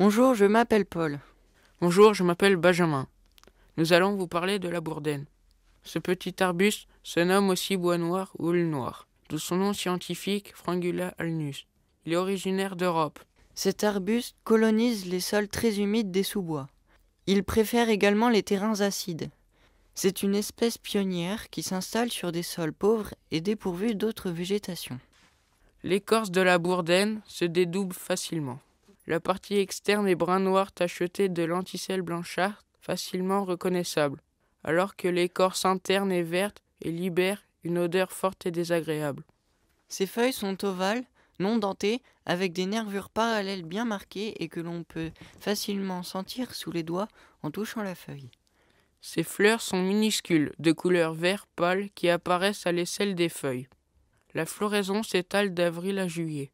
Bonjour, je m'appelle Paul. Bonjour, je m'appelle Benjamin. Nous allons vous parler de la bourdaine. Ce petit arbuste se nomme aussi bois noir ou le noir, d'où son nom scientifique Frangula alnus. Il est originaire d'Europe. Cet arbuste colonise les sols très humides des sous-bois. Il préfère également les terrains acides. C'est une espèce pionnière qui s'installe sur des sols pauvres et dépourvus d'autres végétations. L'écorce de la bourdaine se dédouble facilement. La partie externe est brun noir tacheté de lenticelle blanchâtre, facilement reconnaissable, alors que l'écorce interne est verte et libère une odeur forte et désagréable. Ses feuilles sont ovales, non dentées, avec des nervures parallèles bien marquées et que l'on peut facilement sentir sous les doigts en touchant la feuille. Ses fleurs sont minuscules, de couleur vert pâle, qui apparaissent à l'aisselle des feuilles. La floraison s'étale d'avril à juillet.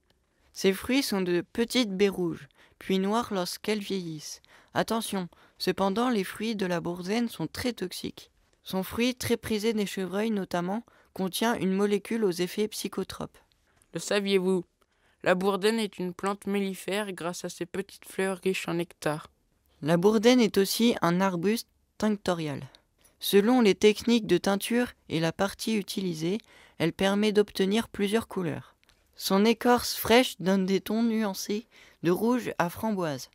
Ses fruits sont de petites baies rouges, puis noires lorsqu'elles vieillissent. Attention, cependant les fruits de la bourdaine sont très toxiques. Son fruit, très prisé des chevreuils notamment, contient une molécule aux effets psychotropes. Le saviez-vous La bourdaine est une plante mellifère grâce à ses petites fleurs riches en nectar. La bourdaine est aussi un arbuste tinctorial. Selon les techniques de teinture et la partie utilisée, elle permet d'obtenir plusieurs couleurs. Son écorce fraîche donne des tons nuancés de rouge à framboise.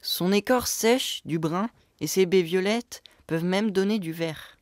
Son écorce sèche du brun et ses baies violettes peuvent même donner du vert.